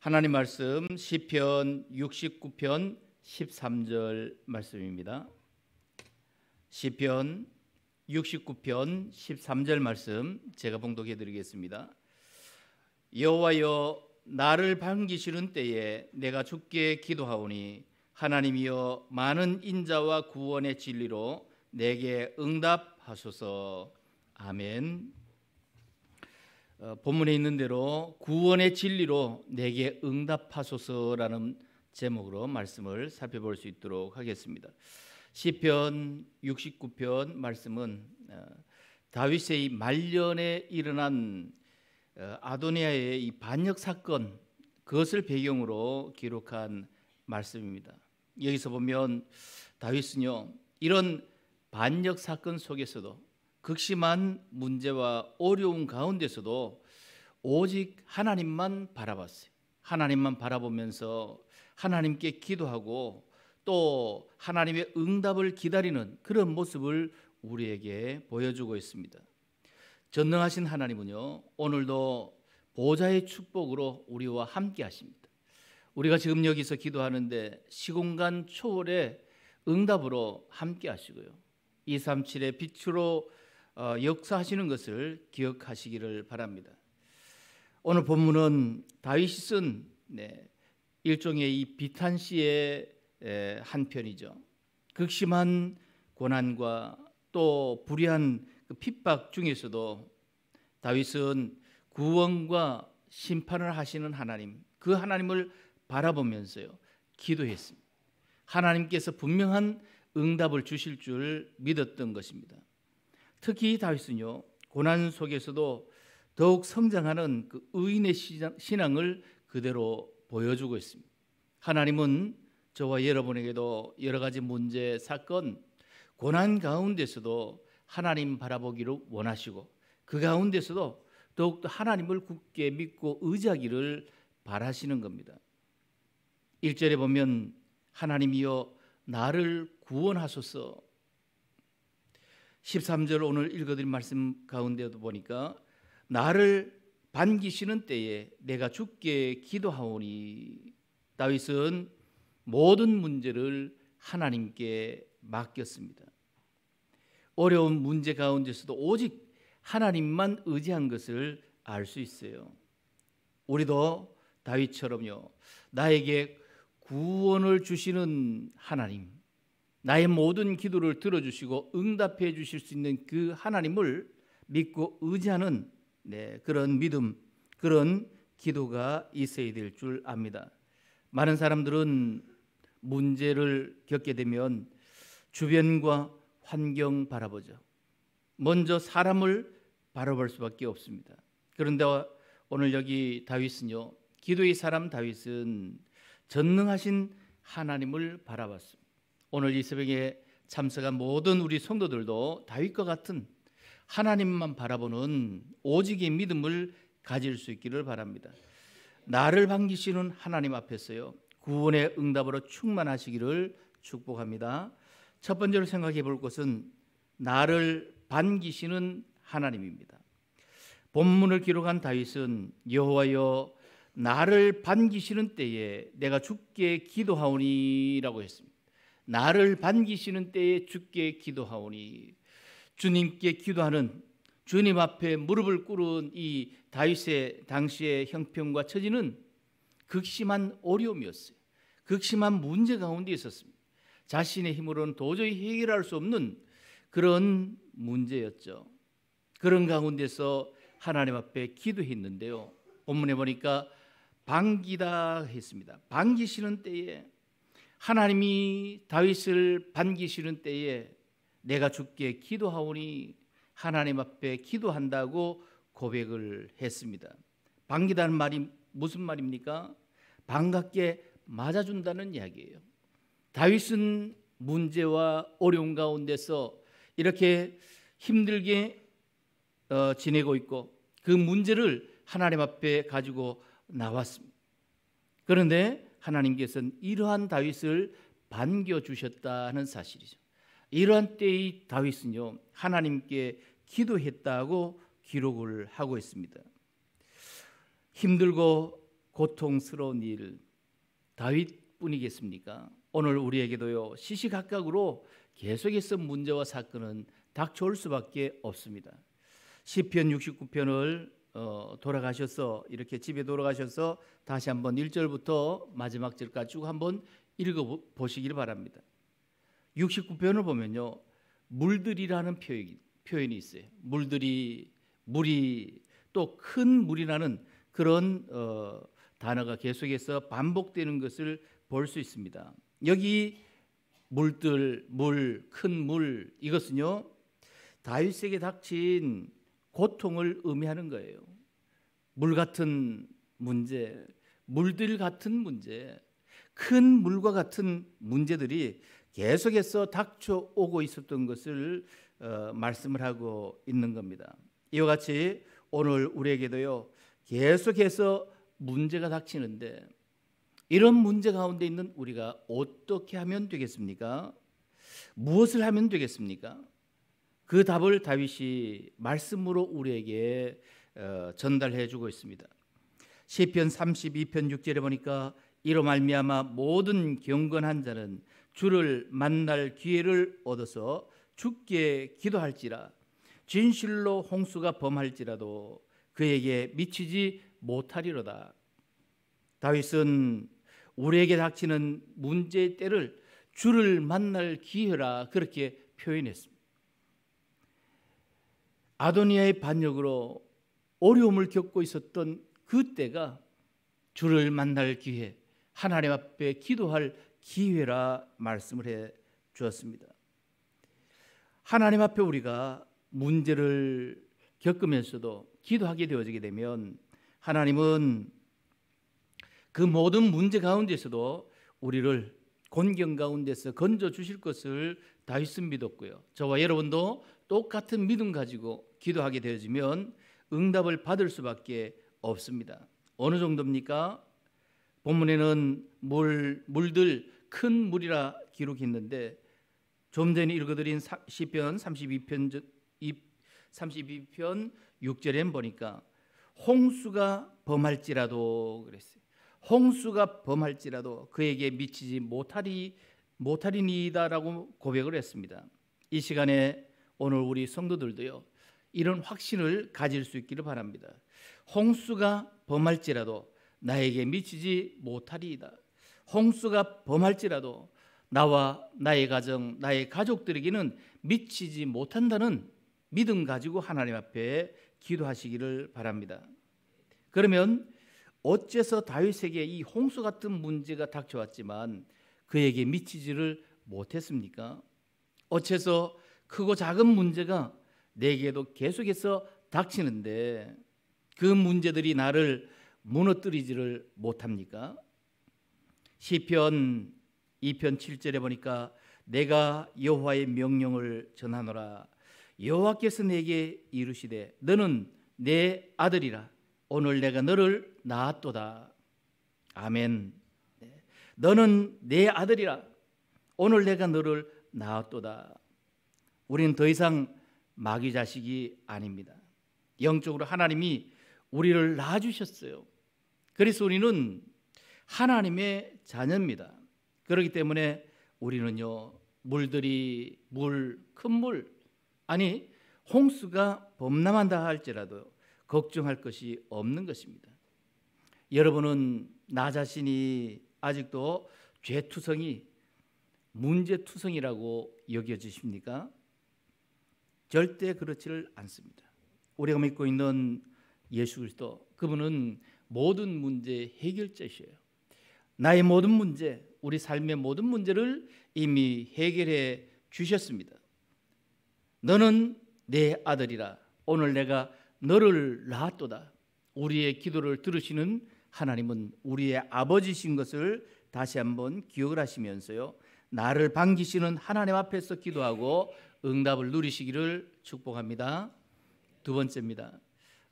하나님 말씀 시편 69편 13절 말씀입니다. 시편 69편 13절 말씀 제가 봉독해 드리겠습니다. 여호와여 나를 반기시는 때에 내가 주께 기도하오니 하나님이여 많은 인자와 구원의 진리로 내게 응답하소서. 아멘. 어, 본문에 있는 대로 구원의 진리로 내게 응답하소서라는 제목으로 말씀을 살펴볼 수 있도록 하겠습니다. 시편 69편 말씀은 어, 다윗의 말년에 일어난 어, 아도니아의 이 반역 사건 그것을 배경으로 기록한 말씀입니다. 여기서 보면 다윗은요 이런 반역 사건 속에서도 극심한 문제와 어려운 가운데서도 오직 하나님만 바라봤어요. 하나님만 바라보면서 하나님께 기도하고 또 하나님의 응답을 기다리는 그런 모습을 우리에게 보여주고 있습니다. 전능하신 하나님은요, 오늘도 보좌의 축복으로 우리와 함께 하십니다. 우리가 지금 여기서 기도하는데 시공간 초월의 응답으로 함께 하시고요. 237의 빛으로 어, 역사하시는 것을 기억하시기를 바랍니다. 오늘 본문은 다윗이 쓴 네, 일종의 이 비탄시의 한 편이죠. 극심한 고난과 또 불의한 그 핍박 중에서도 다윗은 구원과 심판을 하시는 하나님, 그 하나님을 바라보면서요 기도했습니다. 하나님께서 분명한 응답을 주실 줄 믿었던 것입니다. 특히 다윗은요 고난 속에서도 더욱 성장하는 그 의인의 신앙을 그대로 보여주고 있습니다. 하나님은 저와 여러분에게도 여러 가지 문제, 사건, 고난 가운데서도 하나님 바라보기를 원하시고 그 가운데서도 더욱더 하나님을 굳게 믿고 의지하기를 바라시는 겁니다. 1절에 보면 하나님이여 나를 구원하소서 13절 오늘 읽어드린 말씀 가운데도 보니까 나를 반기시는 때에 내가 죽게 기도하오니 다윗은 모든 문제를 하나님께 맡겼습니다. 어려운 문제 가운데서도 오직 하나님만 의지한 것을 알 수 있어요. 우리도 다윗처럼요. 나에게 구원을 주시는 하나님, 나의 모든 기도를 들어주시고 응답해 주실 수 있는 그 하나님을 믿고 의지하는 네, 그런 믿음, 그런 기도가 있어야 될 줄 압니다. 많은 사람들은 문제를 겪게 되면 주변과 환경 바라보죠. 먼저 사람을 바라볼 수밖에 없습니다. 그런데 오늘 여기 다윗은요. 기도의 사람 다윗은 전능하신 하나님을 바라봤습니다. 오늘 이 새벽에 참석한 모든 우리 성도들도 다윗과 같은 하나님만 바라보는 오직의 믿음을 가질 수 있기를 바랍니다. 나를 반기시는 하나님 앞에서요. 구원의 응답으로 충만하시기를 축복합니다. 첫 번째로 생각해 볼 것은 나를 반기시는 하나님입니다. 본문을 기록한 다윗은 여호와여 나를 반기시는 때에 내가 죽게 기도하오니라고 했습니다. 나를 반기시는 때에 주께 기도하오니 주님께 기도하는 주님 앞에 무릎을 꿇은 이 다윗의 당시의 형편과 처지는 극심한 어려움이었어요. 극심한 문제 가운데 있었습니다. 자신의 힘으로는 도저히 해결할 수 없는 그런 문제였죠. 그런 가운데서 하나님 앞에 기도했는데요. 본문에 보니까 반기다 했습니다. 반기시는 때에 하나님이 다윗을 반기시는 때에 내가 죽게 기도하오니 하나님 앞에 기도한다고 고백을 했습니다. 반기다는 말이 무슨 말입니까? 반갑게 맞아준다는 이야기예요. 다윗은 문제와 어려운 가운데서 이렇게 힘들게 어, 지내고 있고 그 문제를 하나님 앞에 가지고 나왔습니다. 그런데 하나님께서는 이러한 다윗을 반겨 주셨다는 사실이죠. 이러한 때의 다윗은요 하나님께 기도했다고 기록을 하고 있습니다. 힘들고 고통스러운 일 다윗뿐이겠습니까? 오늘 우리에게도요 시시각각으로 계속해서 문제와 사건은 닥쳐올 수밖에 없습니다. 시편 69편을 어, 돌아가셔서 이렇게 집에 돌아가셔서 다시 한번 1절부터 마지막 절까지 쭉 한번 읽어 보시길 바랍니다. 69편을 보면요. 물들이라는 표현이, 표현이 있어요. 물들이, 물이 또 큰 물이라는 그런 어, 단어가 계속해서 반복되는 것을 볼 수 있습니다. 여기 물들, 물, 큰 물 이것은요. 다윗에게 닥친 고통을 의미하는 거예요. 물 같은 문제, 물들 같은 문제, 큰 물과 같은 문제들이 계속해서 닥쳐오고 있었던 것을 어, 말씀을 하고 있는 겁니다. 이와 같이 오늘 우리에게도요 계속해서 문제가 닥치는데 이런 문제 가운데 있는 우리가 어떻게 하면 되겠습니까? 무엇을 하면 되겠습니까? 그 답을 다윗이 말씀으로 우리에게 어, 전달해 주고 있습니다. 시편 32편 6절에 보니까 이로 말미암아 모든 경건한 자는 주를 만날 기회를 얻어서 죽게 기도할지라 진실로 홍수가 범할지라도 그에게 미치지 못하리로다. 다윗은 우리에게 닥치는 문제의 때를 주를 만날 기회라 그렇게 표현했습니다. 아도니아의 반역으로 어려움을 겪고 있었던 그때가 주를 만날 기회, 하나님 앞에 기도할 기회라 말씀을 해 주었습니다. 하나님 앞에 우리가 문제를 겪으면서도 기도하게 되어지게 되면 하나님은 그 모든 문제 가운데서도 우리를 곤경 가운데서 건져 주실 것을 다윗은 믿었고요. 저와 여러분도 똑같은 믿음 가지고 기도하게 되어지면 응답을 받을 수밖에 없습니다. 어느 정도입니까? 본문에는 물 물들 큰 물이라 기록했는데 좀 전에 읽어드린 시편 32편 32편 6절엔 보니까 홍수가 범할지라도 그랬어요. 홍수가 범할지라도 그에게 미치지 못하리 못하리니이다라고 고백을 했습니다. 이 시간에 오늘 우리 성도들도요. 이런 확신을 가질 수 있기를 바랍니다. 홍수가 범할지라도 나에게 미치지 못하리이다. 홍수가 범할지라도 나와 나의 가정, 나의 가족들에게는 미치지 못한다는 믿음 가지고 하나님 앞에 기도하시기를 바랍니다. 그러면 어째서 다윗에게 이 홍수 같은 문제가 닥쳐왔지만 그에게 미치지를 못했습니까? 어째서 크고 작은 문제가 내게도 계속해서 닥치는데 그 문제들이 나를 무너뜨리지를 못합니까? 시편 2편 7절에 보니까 내가 여호와의 명령을 전하노라 여호와께서 내게 이르시되 너는 내 아들이라 오늘 내가 너를 낳았도다 아멘 네. 너는 내 아들이라 오늘 내가 너를 낳았도다 우리는 더 이상 마귀 자식이 아닙니다. 영적으로 하나님이 우리를 낳아주셨어요. 그래서 우리는 하나님의 자녀입니다. 그렇기 때문에 우리는요, 물들이, 물, 큰 물, 아니, 홍수가 범람한다 할지라도 걱정할 것이 없는 것입니다. 여러분은 나 자신이 아직도 죄투성이, 문제투성이라고 여겨지십니까? 절대 그렇지를 않습니다. 우리가 믿고 있는 예수 그리스도 그분은 모든 문제 해결자시에요. 나의 모든 문제, 우리 삶의 모든 문제를 이미 해결해 주셨습니다. 너는 내 아들이라 오늘 내가 너를 낳았도다. 우리의 기도를 들으시는 하나님은 우리의 아버지신 것을 다시 한번 기억을 하시면서요. 나를 반기시는 하나님 앞에서 기도하고 응답을 누리시기를 축복합니다. 두 번째입니다.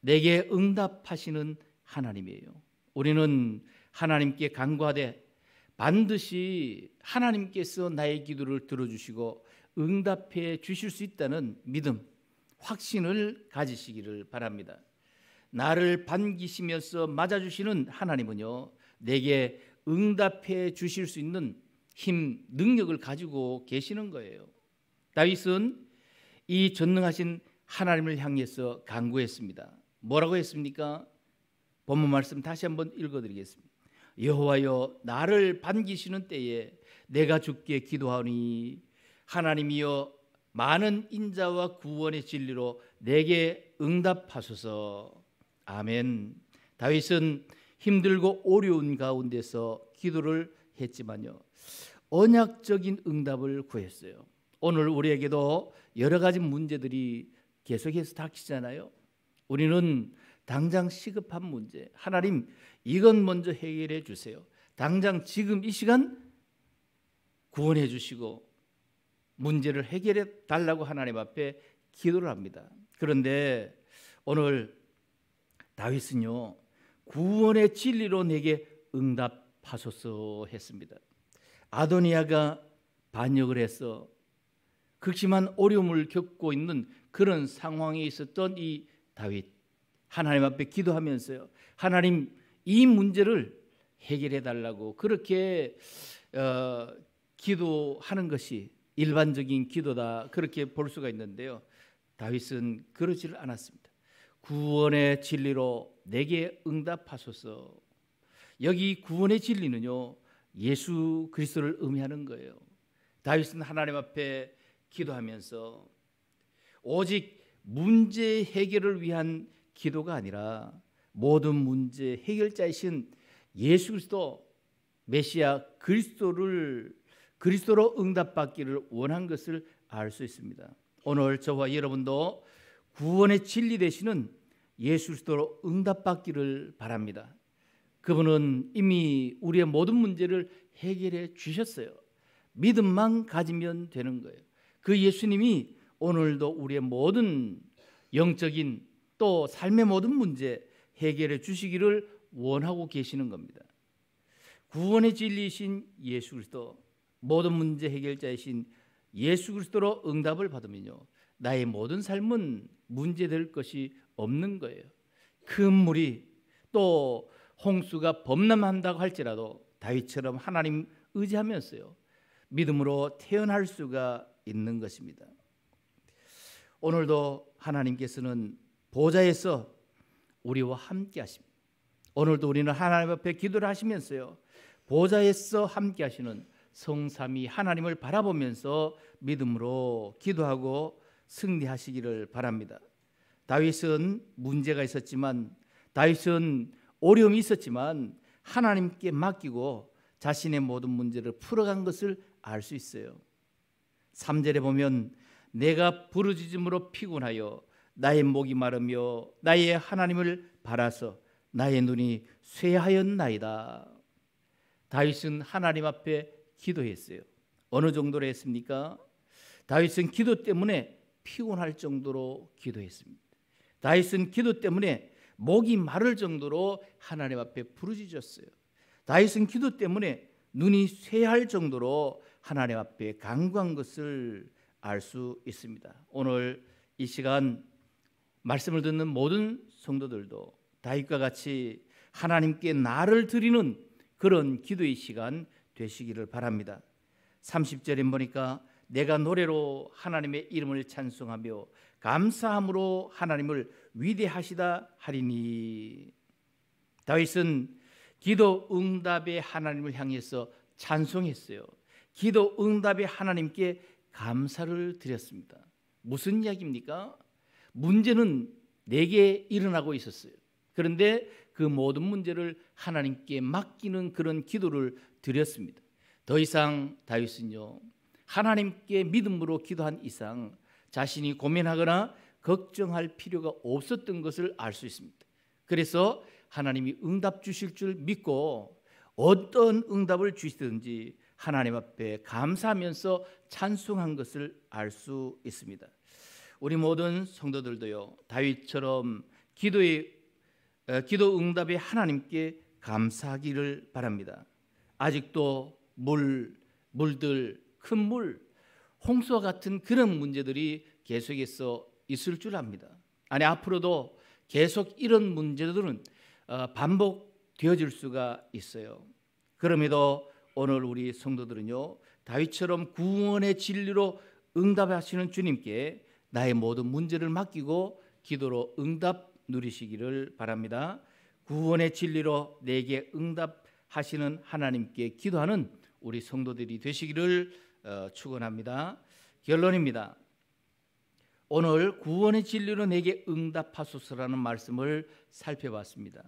내게 응답하시는 하나님이에요. 우리는 하나님께 간구하되 반드시 하나님께서 나의 기도를 들어주시고 응답해 주실 수 있다는 믿음, 확신을 가지시기를 바랍니다. 나를 반기시면서 맞아주시는 하나님은요, 내게 응답해 주실 수 있는 힘, 능력을 가지고 계시는 거예요. 다윗은 이 전능하신 하나님을 향해서 간구했습니다. 뭐라고 했습니까? 본문 말씀 다시 한번 읽어드리겠습니다. 여호와여 나를 반기시는 때에 내가 주께 기도하니 하나님이여 많은 인자와 구원의 진리로 내게 응답하소서. 아멘. 다윗은 힘들고 어려운 가운데서 기도를 했지만요. 언약적인 응답을 구했어요. 오늘 우리에게도 여러 가지 문제들이 계속해서 닥치잖아요. 우리는 당장 시급한 문제. 하나님, 이건 먼저 해결해 주세요. 당장 지금 이 시간 구원해 주시고 문제를 해결해 달라고 하나님 앞에 기도를 합니다. 그런데 오늘 다윗은요. 구원의 진리로 내게 응답하소서 했습니다. 아도니아가 반역을 해서 극심한 어려움을 겪고 있는 그런 상황에 있었던 이 다윗 하나님 앞에 기도하면서요. 하나님 이 문제를 해결해 달라고 그렇게 어, 기도하는 것이 일반적인 기도다 그렇게 볼 수가 있는데요. 다윗은 그러지를 않았습니다. 구원의 진리로 내게 응답하소서. 여기 구원의 진리는요. 예수 그리스도를 의미하는 거예요. 다윗은 하나님 앞에 기도하면서 오직 문제 해결을 위한 기도가 아니라 모든 문제 해결자이신 예수 그리스도 메시아 그리스도를 그리스도로 응답받기를 원한 것을 알 수 있습니다. 오늘 저와 여러분도 구원의 진리 되시는 예수 그리스도로 응답받기를 바랍니다. 그분은 이미 우리의 모든 문제를 해결해 주셨어요. 믿음만 가지면 되는 거예요. 그 예수님이 오늘도 우리의 모든 영적인 또 삶의 모든 문제 해결해 주시기를 원하고 계시는 겁니다. 구원의 진리이신 예수 그리스도 모든 문제 해결자이신 예수 그리스도로 응답을 받으면요. 나의 모든 삶은 문제될 것이 없는 거예요. 큰 물이 또 홍수가 범람한다고 할지라도 다윗처럼 하나님 의지하면서요. 믿음으로 태어날 수가 있는 것입니다. 오늘도 하나님께서는 보좌에서 우리와 함께 하십니다. 오늘도 우리는 하나님 앞에 기도를 하시면서요. 보좌에서 함께 하시는 성삼이 하나님을 바라보면서 믿음으로 기도하고 승리하시기를 바랍니다. 다윗은 문제가 있었지만 다윗은 어려움이 있었지만 하나님께 맡기고 자신의 모든 문제를 풀어간 것을 알 수 있어요. 3절에 보면 내가 부르짖음으로 피곤하여 나의 목이 마르며 나의 하나님을 바라서 나의 눈이 쇠하였나이다. 다윗은 하나님 앞에 기도했어요. 어느 정도로 했습니까? 다윗은 기도 때문에 피곤할 정도로 기도했습니다. 다윗은 기도 때문에 목이 마를 정도로 하나님 앞에 부르짖었어요. 다윗은 기도 때문에 눈이 쇠할 정도로 하나님 앞에 강구한 것을 알 수 있습니다. 오늘 이 시간 말씀을 듣는 모든 성도들도 다윗과 같이 하나님께 나를 드리는 그런 기도의 시간 되시기를 바랍니다. 30절에 보니까 내가 노래로 하나님의 이름을 찬송하며 감사함으로 하나님을 위대하시다 하리니 다윗은 기도 응답의 하나님을 향해서 찬송했어요. 기도 응답의 하나님께 감사를 드렸습니다. 무슨 이야기입니까? 문제는 내게 일어나고 있었어요. 그런데 그 모든 문제를 하나님께 맡기는 그런 기도를 드렸습니다. 더 이상 다윗은요. 하나님께 믿음으로 기도한 이상 자신이 고민하거나 걱정할 필요가 없었던 것을 알 수 있습니다. 그래서 하나님이 응답 주실 줄 믿고 어떤 응답을 주시든지 하나님 앞에 감사하면서 찬송한 것을 알 수 있습니다. 우리 모든 성도들도요 다윗처럼 기도의 어, 기도 응답에 하나님께 감사하기를 바랍니다. 아직도 물 물들 큰 물 홍수와 같은 그런 문제들이 계속해서 있을 줄 압니다. 아니 앞으로도 계속 이런 문제들은 어, 반복되어질 수가 있어요. 그럼에도 오늘 우리 성도들은요 다윗처럼 구원의 진리로 응답하시는 주님께 나의 모든 문제를 맡기고 기도로 응답 누리시기를 바랍니다. 구원의 진리로 내게 응답하시는 하나님께 기도하는 우리 성도들이 되시기를 어, 축원합니다. 결론입니다. 오늘 구원의 진리로 내게 응답하소서라는 말씀을 살펴봤습니다.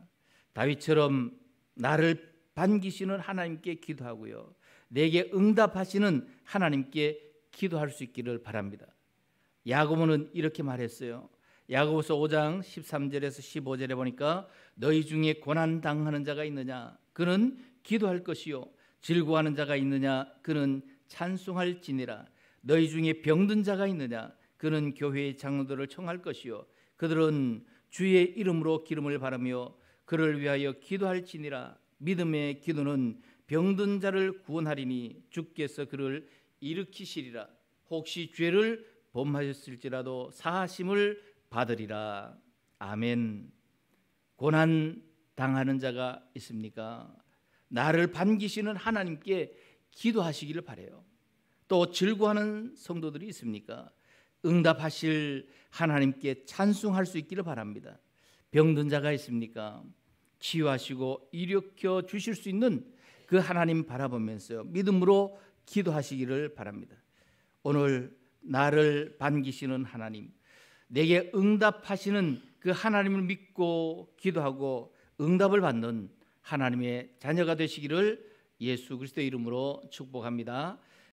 다윗처럼 나를 반기시는 하나님께 기도하고요. 내게 응답하시는 하나님께 기도할 수 있기를 바랍니다. 야고보는 이렇게 말했어요. 야고보서 5장 13절에서 15절에 보니까 너희 중에 고난 당하는 자가 있느냐 그는 기도할 것이요 즐거워하는 자가 있느냐 그는 찬송할지니라 너희 중에 병든 자가 있느냐 그는 교회의 장로들을 청할 것이요 그들은 주의 이름으로 기름을 바르며 그를 위하여 기도할지니라 믿음의 기도는 병든 자를 구원하리니 주께서 그를 일으키시리라 혹시 죄를 범하셨을지라도 사하심을 받으리라 아멘 고난 당하는 자가 있습니까? 나를 반기시는 하나님께 기도하시기를 바래요. 또 즐거워하는 성도들이 있습니까? 응답하실 하나님께 찬송할 수 있기를 바랍니다. 병든 자가 있습니까? 치유하시고 일으켜 주실 수 있는 그 하나님 바라보면서 믿음으로 기도하시기를 바랍니다. 오늘 나를 반기시는 하나님, 내게 응답하시는 그 하나님을 믿고 기도하고 응답을 받는 하나님의 자녀가 되시기를 예수 그리스도의 이름으로 축복합니다.